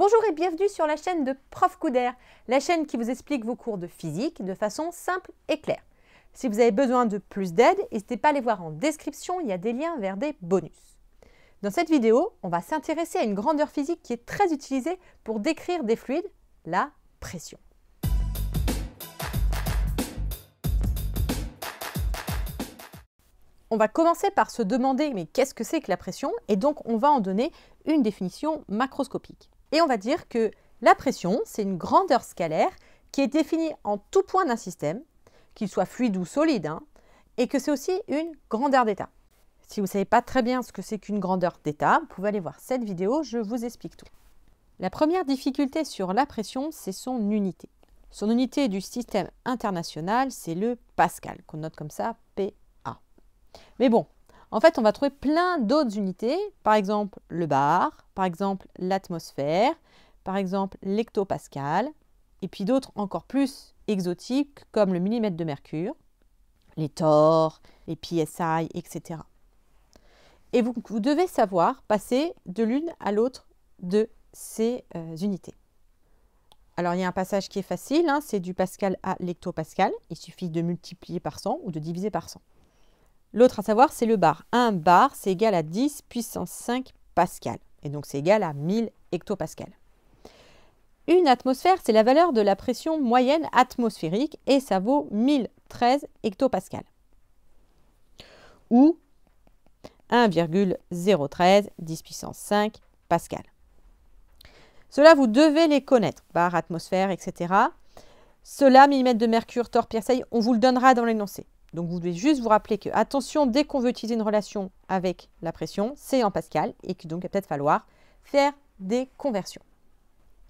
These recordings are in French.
Bonjour et bienvenue sur la chaîne de Prof Coudert, la chaîne qui vous explique vos cours de physique de façon simple et claire. Si vous avez besoin de plus d'aide, n'hésitez pas à les voir en description, il y a des liens vers des bonus. Dans cette vidéo, on va s'intéresser à une grandeur physique qui est très utilisée pour décrire des fluides, la pression. On va commencer par se demander mais qu'est-ce que c'est que la pression et donc on va en donner une définition macroscopique. Et on va dire que la pression, c'est une grandeur scalaire qui est définie en tout point d'un système, qu'il soit fluide ou solide, hein, et que c'est aussi une grandeur d'état. Si vous ne savez pas très bien ce que c'est qu'une grandeur d'état, vous pouvez aller voir cette vidéo, je vous explique tout. La première difficulté sur la pression, c'est son unité. Son unité du système international, c'est le Pascal, qu'on note comme ça, PA. Mais bon, en fait, on va trouver plein d'autres unités, par exemple le bar, par exemple l'atmosphère, par exemple l'hectopascal, et puis d'autres encore plus exotiques comme le millimètre de mercure, les tors, les PSI, etc. Et vous, devez savoir passer de l'une à l'autre de ces euh, unités. Alors il y a un passage qui est facile, hein, c'est du pascal à l'hectopascal. Il suffit de multiplier par 100 ou de diviser par 100. L'autre à savoir, c'est le bar. 1 bar, c'est égal à 10 puissance 5 pascal. Et donc, c'est égal à 1000 hectopascal. Une atmosphère, c'est la valeur de la pression moyenne atmosphérique et ça vaut 1013 hectopascal. Ou 1,013 10 puissance 5 pascal. Cela, vous devez les connaître, bar, atmosphère, etc. Cela, millimètre de mercure, torpille, on vous le donnera dans l'énoncé. Donc vous devez juste vous rappeler que, attention, dès qu'on veut utiliser une relation avec la pression, c'est en Pascal et qu'il donc va peut-être falloir faire des conversions.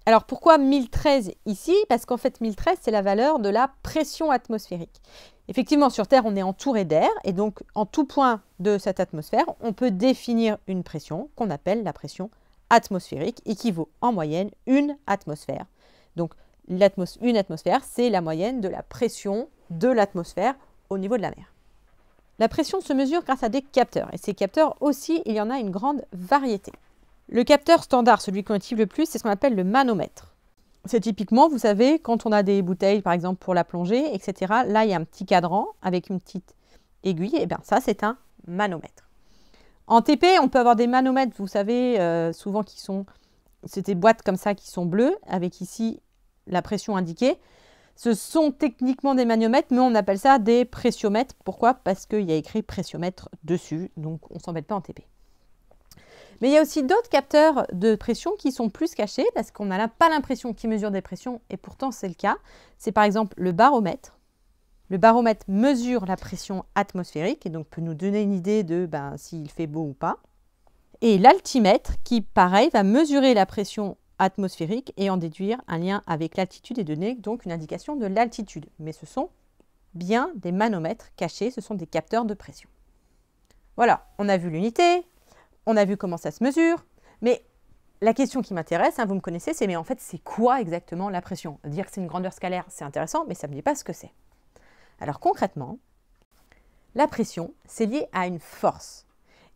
Alors pourquoi 1013 ici Parce qu'en fait 1013 c'est la valeur de la pression atmosphérique. Effectivement sur Terre on est entouré d'air et donc en tout point de cette atmosphère on peut définir une pression qu'on appelle la pression atmosphérique et qui vaut en moyenne une atmosphère. Donc une atmosphère c'est la moyenne de la pression de l'atmosphère au niveau de la mer. La pression se mesure grâce à des capteurs, et ces capteurs aussi, il y en a une grande variété. Le capteur standard, celui qu'on utilise le plus, c'est ce qu'on appelle le manomètre. C'est typiquement, vous savez, quand on a des bouteilles, par exemple, pour la plongée, etc., là, il y a un petit cadran avec une petite aiguille, et bien ça, c'est un manomètre. En TP, on peut avoir des manomètres, vous savez, euh, souvent qui sont... C'est des boîtes comme ça qui sont bleues, avec ici la pression indiquée. Ce sont techniquement des maniomètres, mais on appelle ça des pressiomètres. Pourquoi Parce qu'il y a écrit pressiomètre dessus, donc on ne s'embête pas en TP. Mais il y a aussi d'autres capteurs de pression qui sont plus cachés parce qu'on n'a pas l'impression qu'ils mesurent des pressions et pourtant c'est le cas. C'est par exemple le baromètre. Le baromètre mesure la pression atmosphérique et donc peut nous donner une idée de ben, s'il fait beau ou pas. Et l'altimètre qui, pareil, va mesurer la pression atmosphérique et en déduire un lien avec l'altitude et donner donc une indication de l'altitude. Mais ce sont bien des manomètres cachés, ce sont des capteurs de pression. Voilà, on a vu l'unité, on a vu comment ça se mesure, mais la question qui m'intéresse, hein, vous me connaissez, c'est mais en fait c'est quoi exactement la pression Dire que c'est une grandeur scalaire, c'est intéressant, mais ça ne me dit pas ce que c'est. Alors concrètement, la pression, c'est lié à une force.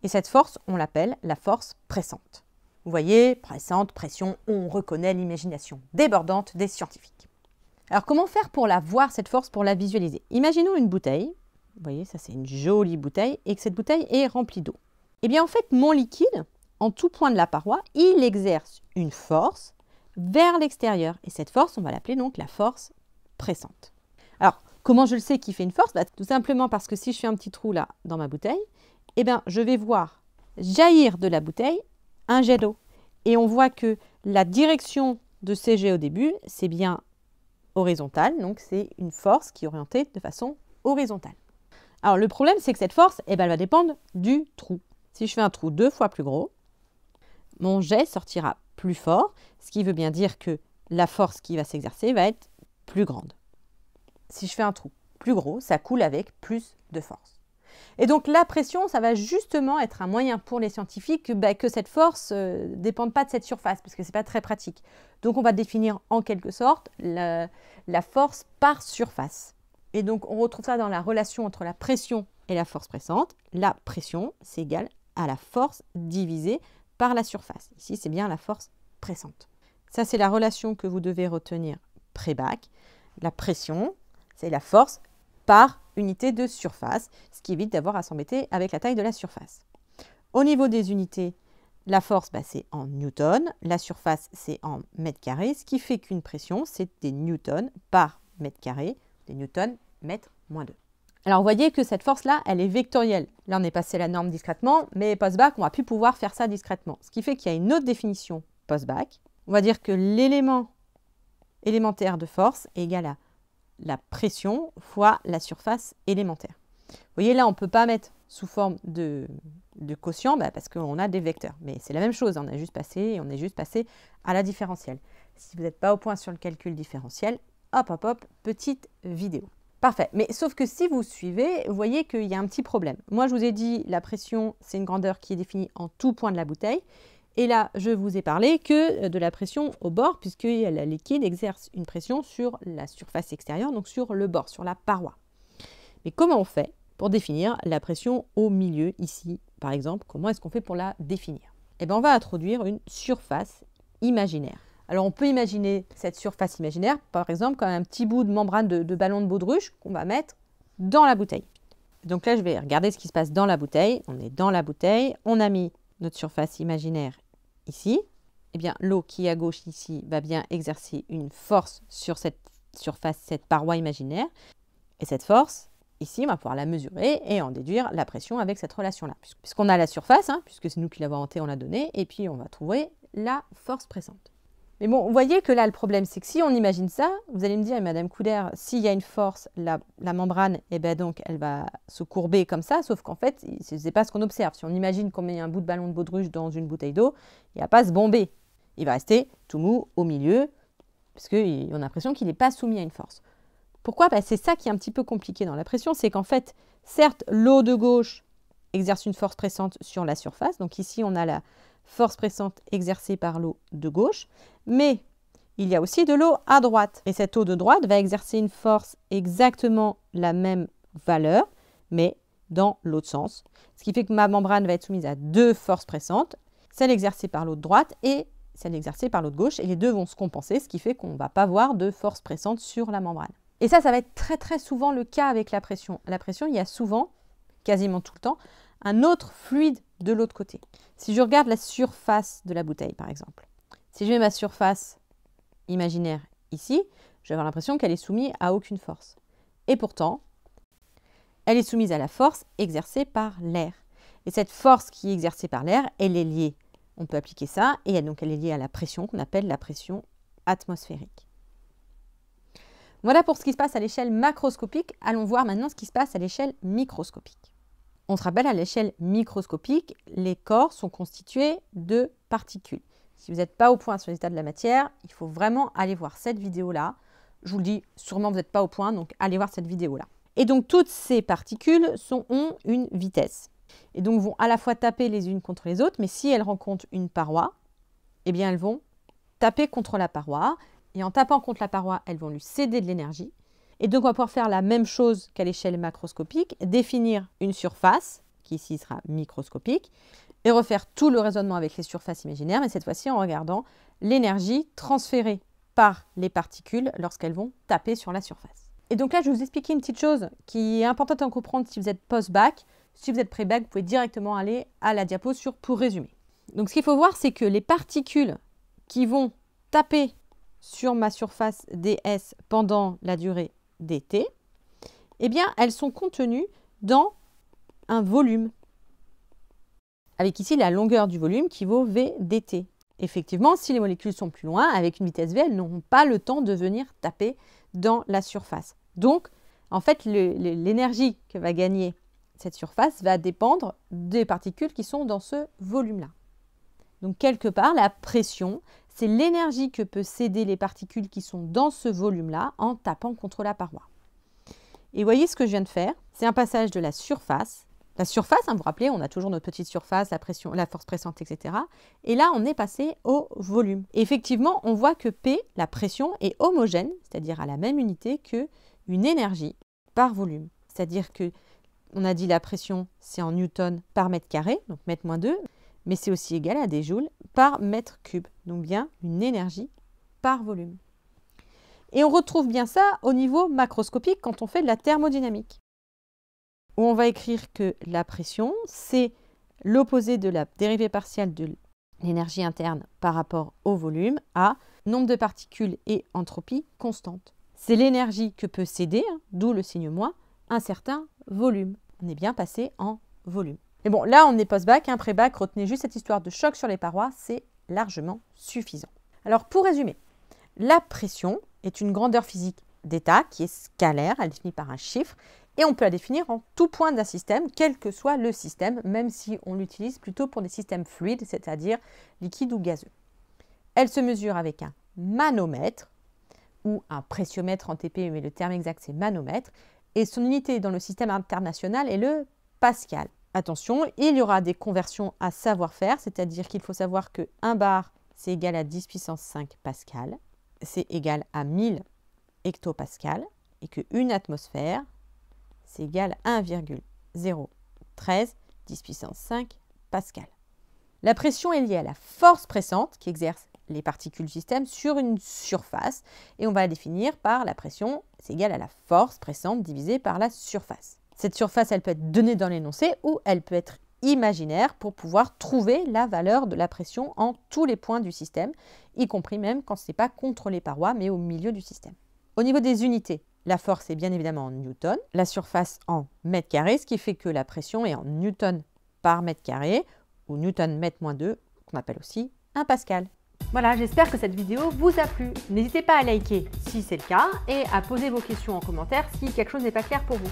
Et cette force, on l'appelle la force pressante. Vous voyez, pressante, pression, on reconnaît l'imagination débordante des scientifiques. Alors comment faire pour la voir, cette force, pour la visualiser Imaginons une bouteille, vous voyez, ça c'est une jolie bouteille, et que cette bouteille est remplie d'eau. Eh bien en fait, mon liquide, en tout point de la paroi, il exerce une force vers l'extérieur. Et cette force, on va l'appeler donc la force pressante. Alors, comment je le sais qui fait une force bah, Tout simplement parce que si je fais un petit trou là dans ma bouteille, eh bien, je vais voir jaillir de la bouteille un jet d'eau. Et on voit que la direction de ces jets au début, c'est bien horizontale, donc c'est une force qui est orientée de façon horizontale. Alors le problème, c'est que cette force, eh ben, elle va dépendre du trou. Si je fais un trou deux fois plus gros, mon jet sortira plus fort, ce qui veut bien dire que la force qui va s'exercer va être plus grande. Si je fais un trou plus gros, ça coule avec plus de force. Et donc la pression, ça va justement être un moyen pour les scientifiques bah, que cette force ne euh, dépende pas de cette surface, parce que ce n'est pas très pratique. Donc on va définir en quelque sorte la, la force par surface. Et donc on retrouve ça dans la relation entre la pression et la force pressante. La pression, c'est égal à la force divisée par la surface. Ici, c'est bien la force pressante. Ça, c'est la relation que vous devez retenir pré-bac. La pression, c'est la force par unité de surface, ce qui évite d'avoir à s'embêter avec la taille de la surface. Au niveau des unités, la force, bah, c'est en newton, la surface, c'est en mètre carré, ce qui fait qu'une pression, c'est des newtons par mètre carré, des newtons mètre moins 2. Alors vous voyez que cette force-là, elle est vectorielle. Là, on est passé la norme discrètement, mais post-bac, on va plus pouvoir faire ça discrètement. Ce qui fait qu'il y a une autre définition post-bac. On va dire que l'élément élémentaire de force est égal à la pression fois la surface élémentaire. Vous voyez là, on ne peut pas mettre sous forme de, quotient bah, parce qu'on a des vecteurs. Mais c'est la même chose, on a juste passé on est juste passé à la différentielle. Si vous n'êtes pas au point sur le calcul différentiel, hop hop hop, petite vidéo. Parfait, mais sauf que si vous suivez, vous voyez qu'il y a un petit problème. Moi, je vous ai dit, la pression, c'est une grandeur qui est définie en tout point de la bouteille. Et là, je vous ai parlé que euh, de la pression au bord, puisque la liquide exerce une pression sur la surface extérieure, donc sur le bord, sur la paroi. Mais comment on fait pour définir la pression au milieu, ici par exemple Comment est-ce qu'on fait pour la définir Eh bien, on va introduire une surface imaginaire. Alors on peut imaginer cette surface imaginaire, par exemple, comme un petit bout de membrane de, ballon de baudruche qu'on va mettre dans la bouteille. Donc là, je vais regarder ce qui se passe dans la bouteille. On est dans la bouteille, on a mis notre surface imaginaire ici, eh bien l'eau qui est à gauche ici va bien exercer une force sur cette surface, cette paroi imaginaire. Et cette force, ici, on va pouvoir la mesurer et en déduire la pression avec cette relation-là. Puisqu'on a la surface, hein, puisque c'est nous qui l'avons hantée, on l'a donnée, et puis on va trouver la force présente. Mais bon, vous voyez que là, le problème, c'est que si on imagine ça, vous allez me dire, Madame Couder, s'il y a une force, la, membrane, eh ben donc, elle va se courber comme ça, sauf qu'en fait, ce n'est pas ce qu'on observe. Si on imagine qu'on met un bout de ballon de baudruche dans une bouteille d'eau, il va pas se bomber. Il va rester tout mou au milieu, parce qu'on a l'impression qu'il n'est pas soumis à une force. Pourquoi bah, C'est ça qui est un petit peu compliqué dans la pression, c'est qu'en fait, certes, l'eau de gauche exerce une force pressante sur la surface, donc ici, on a la, force pressante exercée par l'eau de gauche, mais il y a aussi de l'eau à droite. Et cette eau de droite va exercer une force exactement la même valeur, mais dans l'autre sens. Ce qui fait que ma membrane va être soumise à deux forces pressantes, celle exercée par l'eau de droite et celle exercée par l'eau de gauche, et les deux vont se compenser, ce qui fait qu'on ne va pas voir de force pressante sur la membrane. Et ça, ça va être très très souvent le cas avec la pression. La pression, il y a souvent, quasiment tout le temps, un autre fluide de l'autre côté. Si je regarde la surface de la bouteille, par exemple, si je mets ma surface imaginaire ici, je vais avoir l'impression qu'elle est soumise à aucune force. Et pourtant, elle est soumise à la force exercée par l'air. Et cette force qui est exercée par l'air, elle est liée. On peut appliquer ça, et donc elle est liée à la pression qu'on appelle la pression atmosphérique. Voilà pour ce qui se passe à l'échelle macroscopique. Allons voir maintenant ce qui se passe à l'échelle microscopique. On se rappelle, à l'échelle microscopique, les corps sont constitués de particules. Si vous n'êtes pas au point sur l'état de la matière, il faut vraiment aller voir cette vidéo-là. Je vous le dis, sûrement vous n'êtes pas au point, donc allez voir cette vidéo-là. Et donc toutes ces particules ont une vitesse. Et donc vont à la fois taper les unes contre les autres, mais si elles rencontrent une paroi, eh bien elles vont taper contre la paroi. Et en tapant contre la paroi, elles vont lui céder de l'énergie. Et donc, on va pouvoir faire la même chose qu'à l'échelle macroscopique, définir une surface, qui ici sera microscopique, et refaire tout le raisonnement avec les surfaces imaginaires, mais cette fois-ci en regardant l'énergie transférée par les particules lorsqu'elles vont taper sur la surface. Et donc là, je vais vous expliquer une petite chose qui est importante à comprendre si vous êtes post-bac. Si vous êtes pré-bac, vous pouvez directement aller à la diapo sur pour résumer. Donc ce qu'il faut voir, c'est que les particules qui vont taper sur ma surface ds pendant la durée dT, eh bien, elles sont contenues dans un volume, avec ici la longueur du volume qui vaut V dt. Effectivement, si les molécules sont plus loin, avec une vitesse V, elles n'auront pas le temps de venir taper dans la surface. Donc, en fait, l'énergie que va gagner cette surface va dépendre des particules qui sont dans ce volume-là. Donc, quelque part, la pression, c'est l'énergie que peut céder les particules qui sont dans ce volume-là en tapant contre la paroi. Et voyez ce que je viens de faire, c'est un passage de la surface, la surface, hein, vous vous rappelez, on a toujours notre petite surface, la, pression, la force pressante, etc. Et là, on est passé au volume. effectivement, on voit que P, la pression, est homogène, c'est-à-dire à la même unité que une énergie par volume. C'est-à-dire que on a dit la pression, c'est en newton par mètre carré, donc mètre moins 2 mais c'est aussi égal à des joules par mètre cube, donc bien une énergie par volume. Et on retrouve bien ça au niveau macroscopique quand on fait de la thermodynamique, où on va écrire que la pression, c'est l'opposé de la dérivée partielle de l'énergie interne par rapport au volume à nombre de particules et entropie constante. C'est l'énergie que peut céder, hein, d'où le signe moins, un certain volume. On est bien passé en volume. Mais bon, là, on est post-bac, un hein, pré-bac, retenez juste cette histoire de choc sur les parois, c'est largement suffisant. Alors, pour résumer, la pression est une grandeur physique d'état qui est scalaire, elle est définie par un chiffre, et on peut la définir en tout point d'un système, quel que soit le système, même si on l'utilise plutôt pour des systèmes fluides, c'est-à-dire liquides ou gazeux. Elle se mesure avec un manomètre, ou un pressiomètre en TP, mais le terme exact c'est manomètre, et son unité dans le système international est le pascal. Attention, il y aura des conversions à savoir-faire, c'est-à-dire qu'il faut savoir que 1 bar, c'est égal à 10 puissance 5 pascal, c'est égal à 1000 hectopascal, et que 1 atmosphère, c'est égal à 1,013 10 puissance 5 pascal. La pression est liée à la force pressante qui qu'exercent les particules du système sur une surface, et on va la définir par la pression, c'est égal à la force pressante divisée par la surface. Cette surface, elle peut être donnée dans l'énoncé ou elle peut être imaginaire pour pouvoir trouver la valeur de la pression en tous les points du système, y compris même quand ce n'est pas contre les parois, mais au milieu du système. Au niveau des unités, la force est bien évidemment en newton, la surface en mètre carré, ce qui fait que la pression est en newton par mètre carré, ou newton mètre moins 2, qu'on appelle aussi un pascal. Voilà, j'espère que cette vidéo vous a plu. N'hésitez pas à liker si c'est le cas et à poser vos questions en commentaire si quelque chose n'est pas clair pour vous.